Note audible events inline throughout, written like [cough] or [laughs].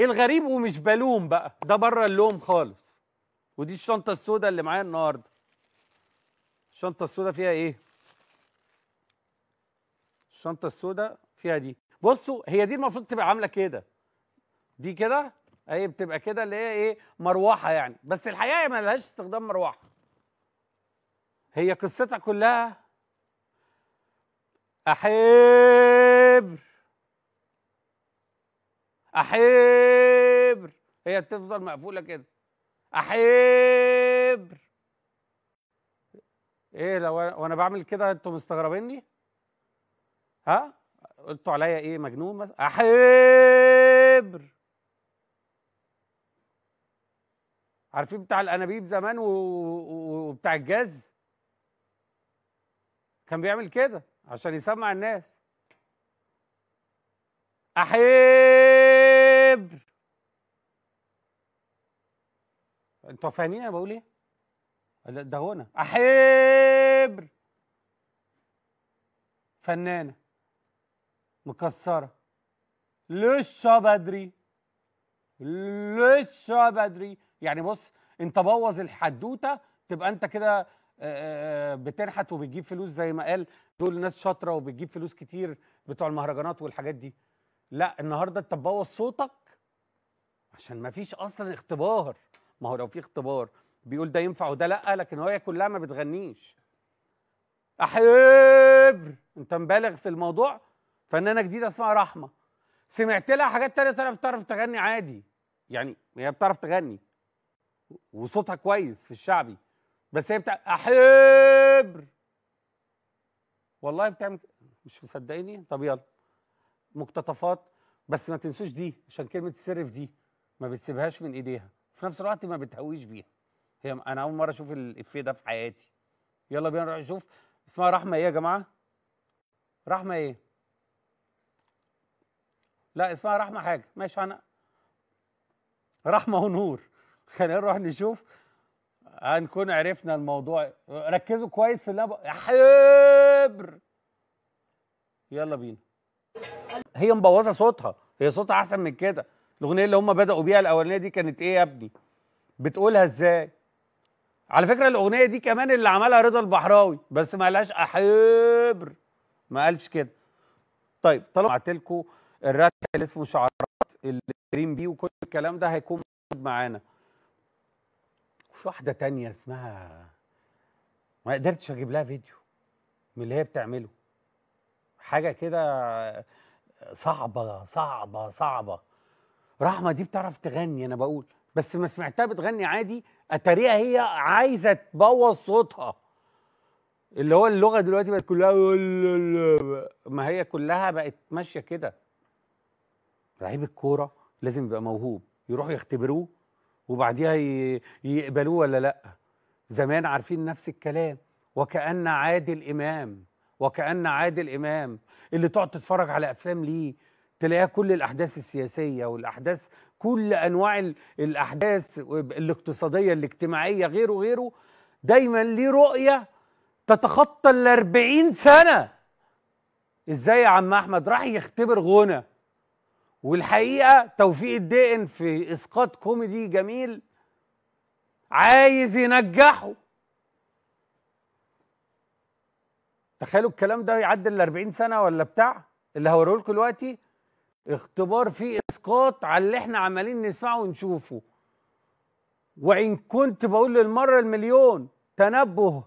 الغريب ومش بلوم بقى ده بره اللوم خالص ودي الشنطه السوداء اللي معايا النهارده الشنطه السوداء فيها ايه الشنطه السوداء فيها دي بصوا هي دي المفروض تبقى عامله كده دي كده اهي بتبقى كده اللي هي ايه مروحه يعني بس الحقيقه ما لهاش استخدام مروحه هي قصتها كلها أحيي احبر هي بتفضل مقفوله كده احبر ايه لو وانا بعمل كده انتوا مستغربيني ها قلتوا عليا ايه مجنون مثلا احبر عارفين بتاع الانابيب زمان و... وبتاع الجاز كان بيعمل كده عشان يسمع الناس احبر الكبر انتوا فاهمين انا بقول ايه ده هنا احبر فنانه مكسره لسه بدري لسه بدري يعني بص انت بوظ الحدوته تبقى انت كده آه، آه، بتنحت وبتجيب فلوس زي ما قال دول ناس شاطره وبتجيب فلوس كتير بتوع المهرجانات والحاجات دي لا النهارده انت تبوظ صوتك عشان ما فيش اصلا اختبار ما هو لو في اختبار بيقول ده ينفع وده لا لكن هي كلها ما بتغنيش احب انت مبالغ في الموضوع فنانه جديده اسمها رحمه سمعت لها حاجات تانية طلعت طيب، بتعرف تغني عادي يعني هي بتعرف تغني وصوتها كويس في الشعبي بس هي بتاع احبر والله بتعمل مش مصدقيني طب يلا مقتطفات بس ما تنسوش دي عشان كلمه السر في دي ما بتسيبهاش من ايديها في نفس الوقت ما بتهويش بيها هي انا اول مره اشوف الافيه ده في حياتي يلا بينا نروح نشوف اسمها رحمه ايه يا جماعه رحمه ايه لا اسمها رحمه حاجه ماشي انا رحمه ونور [laughs] خلينا نروح نشوف هنكون عرفنا الموضوع ركزوا كويس في يا حبر يلا بينا هي مبوظه صوتها هي صوتها احسن من كده الاغنيه اللي هم بداوا بيها الاولانيه دي كانت ايه يا ابني بتقولها ازاي على فكره الاغنيه دي كمان اللي عملها رضا البحراوي بس ما قالهاش احبر ما قالش كده طيب طالما بعت لكم الرسم اللي اسمه شعارات اللي بي بيه وكل الكلام ده هيكون موجود معانا في واحده تانية اسمها ما قدرتش اجيب لها فيديو من اللي هي بتعمله حاجه كده صعبه صعبه صعبه رحمه دي بتعرف تغني انا بقول بس ما سمعتها بتغني عادي اتريها هي عايزه تبوظ صوتها اللي هو اللغه دلوقتي بقت كلها ما هي كلها بقت ماشيه كده لعيب الكوره لازم يبقى موهوب يروحوا يختبروه وبعديها يقبلوه ولا لا زمان عارفين نفس الكلام وكأن عادل إمام وكأن عادل إمام اللي تقعد تتفرج على أفلام ليه تلاقيها كل الأحداث السياسية والأحداث كل أنواع الأحداث الاقتصادية الاجتماعية غيره غيره دايما ليه رؤية تتخطى الأربعين 40 سنة ازاي يا عم أحمد راح يختبر غنى والحقيقة توفيق الدقن في إسقاط كوميدي جميل عايز ينجحه تخيلوا الكلام ده يعدل ال 40 سنه ولا بتاع اللي هوريه لكم دلوقتي اختبار فيه اسقاط على اللي احنا عمالين نسمعه ونشوفه وان كنت بقول للمره المليون تنبه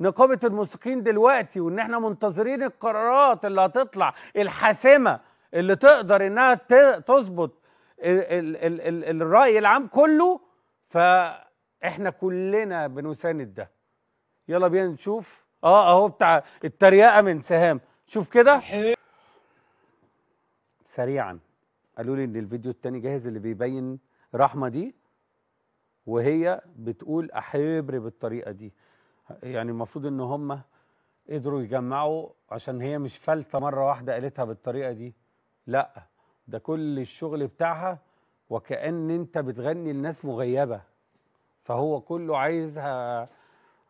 نقابه الموسيقيين دلوقتي وان احنا منتظرين القرارات اللي هتطلع الحاسمه اللي تقدر انها تظبط ال ال ال الراي العام كله فاحنا كلنا بنساند ده يلا بينا نشوف اه اهو بتاع التريقه من سهام شوف كده سريعا قالوا لي ان الفيديو التاني جاهز اللي بيبين رحمه دي وهي بتقول احبر بالطريقه دي يعني المفروض ان هم قدروا يجمعوا عشان هي مش فلته مره واحده قالتها بالطريقه دي لا ده كل الشغل بتاعها وكأن انت بتغني لناس مغيبه فهو كله عايزها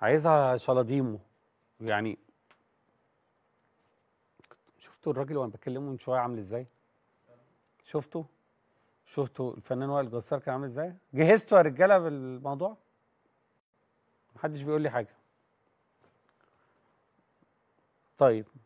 عايزها شلاديمه يعني شفتوا الراجل وانا بكلمه من شويه عامل ازاي؟ شفتوا؟ شفتوا الفنان وائل جسار كان عامل ازاي؟ جهزتوا يا رجاله بالموضوع؟ محدش بيقول لي حاجه. طيب